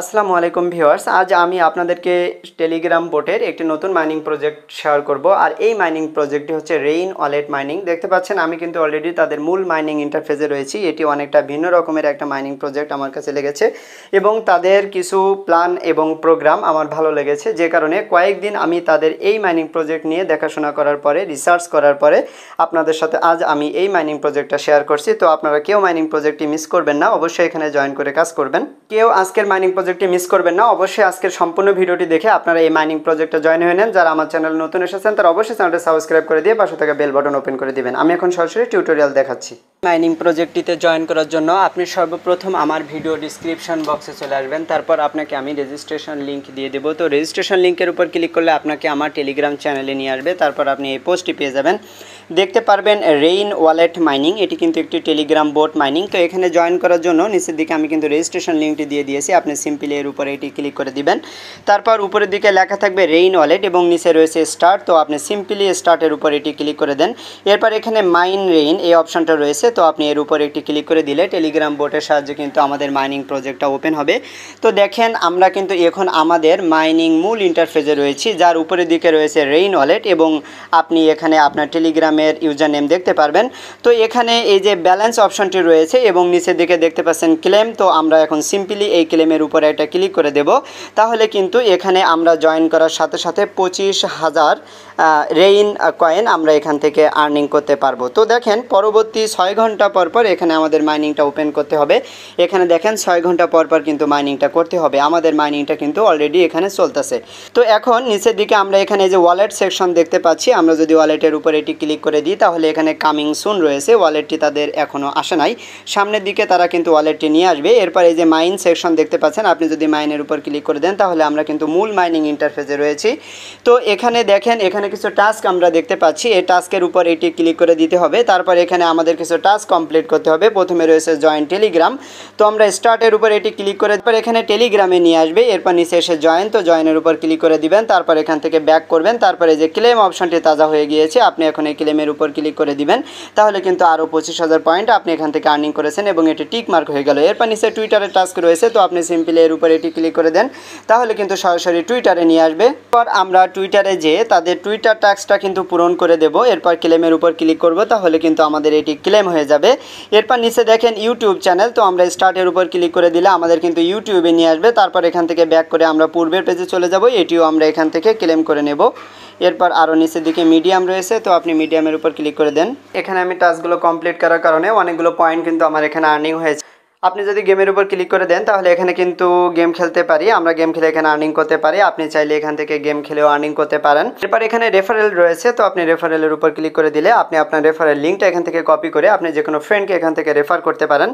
আসসালামু আলাইকুম ভিউয়ার্স আজ আমি আপনাদেরকে টেলিগ্রাম বোটের একটি নতুন মাইনিং প্রজেক্ট শেয়ার করব আর এই মাইনিং প্রজেক্টটি হচ্ছে রেইন ওয়ালেট মাইনিং দেখতে পাচ্ছেন আমি কিন্তু অলরেডি তাদের মূল মাইনিং ইন্টারফেসে রয়েছি এটি অনেকটা ভিন্ন রকমের একটা মাইনিং প্রজেক্ট আমার কাছে লেগেছে এবং তাদের কিছু প্ল্যান এবং প্রোগ্রাম আমার ভালো লেগেছে যে কারণে কয়েকদিন আমি তাদের এই মাইনিং প্রজেক্ট নিয়ে দেখাশোনা করার পরে রিসার্চ করার পরে আপনাদের সাথে আজ আমি এই মাইনিং প্রজেক্টটা শেয়ার করছি তো আপনারা কেউ মাইনিং প্রজেক্টটি মিস করবেন না অবশ্যই এখানে জয়েন করে কাজ করবেন কেউ আজকের মাইনিং প্রজেক্টটি মিস করবেন না অবশ্যই আজকের সম্পূর্ণ ভিডিওটি দেখে আপনারা এই মাইনিং প্রজেক্টে জয়েন হয়ে নেন যারা আমার চ্যানেল নতুন এসেছেন তারা অবশ্যই চ্যানেলটি সাবস্ক্রাইব করে দিয়ে পাশে থাকা বেল বাটন ওপেন করে দিবেন আমি এখন সরাসরি টিউটোরিয়াল দেখাচ্ছি মাইনিং প্রজেক্টটিতে জয়েন করার জন্য আপনি সর্বপ্রথম আমার ভিডিও ডিসক্রিপশন বক্সে চলে আসবেন তারপর আপনাকে আমি রেজিস্ট্রেশন লিঙ্ক দিয়ে দেবো তো রেজিস্ট্রেশন লিঙ্কের উপর ক্লিক করলে আপনাকে আমার টেলিগ্রাম চ্যানেলে নিয়ে আসবে তারপর আপনি এই পোস্টটি পেয়ে যাবেন দেখতে পারবেন রেইন ওয়ালেট মাইনিং এটি কিন্তু একটি টেলিগ্রাম বোট মাইনিং তো এখানে জয়েন করার জন্য নিচের দিকে আমি কিন্তু রেজিস্ট্রেশন লিঙ্কটি দিয়ে দিয়েছি আপনি সিম্পলি এর উপরে এটি ক্লিক করে দিবেন তারপর উপরের দিকে লেখা থাকবে রেইন ওয়ালেট এবং নিচে রয়েছে স্টার্ট তো আপনি সিম্পলি স্টার্টের উপর এটি ক্লিক করে দেন এরপর এখানে মাইন রেইন এই অপশানটা রয়েছে আছে তো আপনি এর উপর একটি ক্লিক করে দিলে টেলিগ্রাম বোটের সাহায্যে কিন্তু আমাদের মাইনিং প্রজেক্টটা ওপেন হবে তো দেখেন আমরা কিন্তু এখন আমাদের মাইনিং মূল ইন্টারফেসে রয়েছি যার উপরের দিকে রয়েছে রেইন ওয়ালেট এবং আপনি এখানে আপনার টেলিগ্রামের ইউজার নেম দেখতে পারবেন তো এখানে এই যে ব্যালেন্স অপশনটি রয়েছে এবং নিচের দিকে দেখতে পাচ্ছেন ক্লেম তো আমরা এখন সিম্পলি এই ক্লেমের উপরে একটা ক্লিক করে দেব তাহলে কিন্তু এখানে আমরা জয়েন করার সাথে সাথে পঁচিশ হাজার রেইন কয়েন আমরা এখান থেকে আর্নিং করতে পারবো তো দেখেন পরবর্তী ছয় ঘন্টা পর পর এখানে আমাদের মাইনিংটা ওপেন করতে হবে এখানে দেখেন ছয় ঘন্টা পর পর কিন্তু মাইনিংটা করতে হবে আমাদের মাইনিংটা কিন্তু অলরেডি এখানে চলতেছে তো এখন নিচের দিকে আমরা এখানে যে ওয়ালেট সেকশন দেখতে পাচ্ছি আমরা যদি ওয়ালেটের উপর এটি ক্লিক করে দিই তাহলে এখানে কামিং সুন রয়েছে ওয়ালেটটি তাদের এখনও আসে নাই সামনের দিকে তারা কিন্তু ওয়ালেটটি নিয়ে আসবে এরপর এই যে মাইন সেকশন দেখতে পাচ্ছেন আপনি যদি মাইনের উপর ক্লিক করে দেন তাহলে আমরা কিন্তু মূল মাইনিং ইন্টারফেসে রয়েছি তো এখানে দেখেন এখানে এখানে কিছু টাস্ক আমরা দেখতে পাচ্ছি এই টাস্কের উপর এটি ক্লিক করে দিতে হবে তারপর এখানে আমাদের কিছু টাস্ক কমপ্লিট করতে হবে প্রথমে রয়েছে জয়েন টেলিগ্রাম তো আমরা স্টার্টের উপর এটি ক্লিক করে তারপর এখানে টেলিগ্রামে নিয়ে আসবে এরপর নিচে এসে জয়েন তো জয়েনের উপর ক্লিক করে দিবেন তারপর এখান থেকে ব্যাক করবেন তারপরে যে ক্লেম অপশনটি তাজা হয়ে গিয়েছে আপনি এখন এই ক্লেমের উপর ক্লিক করে দিবেন তাহলে কিন্তু আরও পঁচিশ হাজার পয়েন্ট আপনি এখান থেকে আর্নিং করেছেন এবং এটি টিক মার্ক হয়ে গেল এরপর নিচে টুইটারের টাস্ক রয়েছে তো আপনি সিম্পলি এর উপর এটি ক্লিক করে দেন তাহলে কিন্তু সরাসরি টুইটারে নিয়ে আসবে পর আমরা টুইটারে যেয়ে তাদের টুইট দুইটা ট্যাক্সটা কিন্তু পূরণ করে দেব এরপর ক্লেমের উপর ক্লিক করব তাহলে কিন্তু আমাদের এটি ক্লেম হয়ে যাবে এরপর নিচে দেখেন ইউটিউব চ্যানেল তো আমরা স্টার্টের উপর ক্লিক করে দিলে আমাদের কিন্তু ইউটিউবে নিয়ে আসবে তারপর এখান থেকে ব্যাক করে আমরা পূর্বের পেজে চলে যাব এটিও আমরা এখান থেকে ক্লেম করে নেব এরপর আরও নিচের দিকে মিডিয়াম রয়েছে তো আপনি মিডিয়ামের উপর ক্লিক করে দেন এখানে আমি টাস্কগুলো কমপ্লিট করার কারণে অনেকগুলো পয়েন্ট কিন্তু আমার এখানে আর্নিং হয়েছে আপনি যদি গেমের উপর ক্লিক করে দেন তাহলে এখানে কিন্তু গেম খেলতে পারি আমরা গেম খেলে এখানে আর্নিং করতে পারি আপনি চাইলে এখান থেকে গেম খেলেও আর্নিং করতে পারেন এরপর এখানে রেফারেল রয়েছে তো আপনি রেফারেলের উপর ক্লিক করে দিলে আপনি আপনার রেফারেল লিঙ্কটা এখান থেকে কপি করে আপনি যে কোনো ফ্রেন্ডকে এখান থেকে রেফার করতে পারেন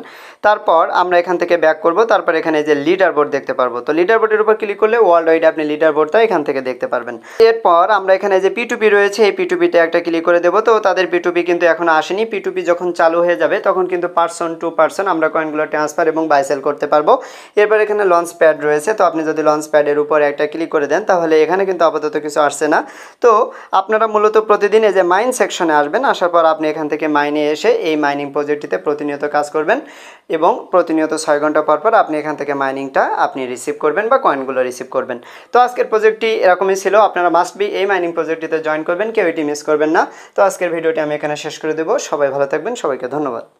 তারপর আমরা এখান থেকে ব্যাক করব তারপর এখানে যে লিডার বোর্ড দেখতে পারবো তো লিডার বোর্ডের উপর ক্লিক করলে ওয়ার্ল্ড ওয়াইড আপনি লিডার বোর্ডটা এখান থেকে দেখতে পারবেন এরপর আমরা এখানে যে পিটুপি রয়েছে এই পিটুপিতে একটা ক্লিক করে দেবো তো তাদের পিটুপি কিন্তু এখন আসেনি পিটুপি যখন চালু হয়ে যাবে তখন কিন্তু পার্সন টু পার্সন আমরা কয়েনগুলো ট্রান্সফার এবং বাইসেল করতে পারবো এরপর এখানে লঞ্চ প্যাড রয়েছে তো আপনি যদি লঞ্চ প্যাডের উপর একটা ক্লিক করে দেন তাহলে এখানে কিন্তু আপাতত কিছু আসছে না তো আপনারা মূলত প্রতিদিন এই যে মাইন সেকশনে আসবেন আসার পর আপনি এখান থেকে মাইনে এসে এই মাইনিং প্রজেক্টটিতে প্রতিনিয়ত কাজ করবেন এবং প্রতিনিয়ত ছয় ঘন্টা পর পর আপনি এখান থেকে মাইনিংটা আপনি রিসিভ করবেন বা কয়েনগুলো রিসিভ করবেন তো আজকের প্রজেক্টটি এরকমই ছিল আপনারা মাস্ট বি এই মাইনিং প্রজেক্টটিতে জয়েন করবেন কেউ এটি মিস করবেন না তো আজকের ভিডিওটি আমি এখানে শেষ করে দেবো সবাই ভালো থাকবেন সবাইকে ধন্যবাদ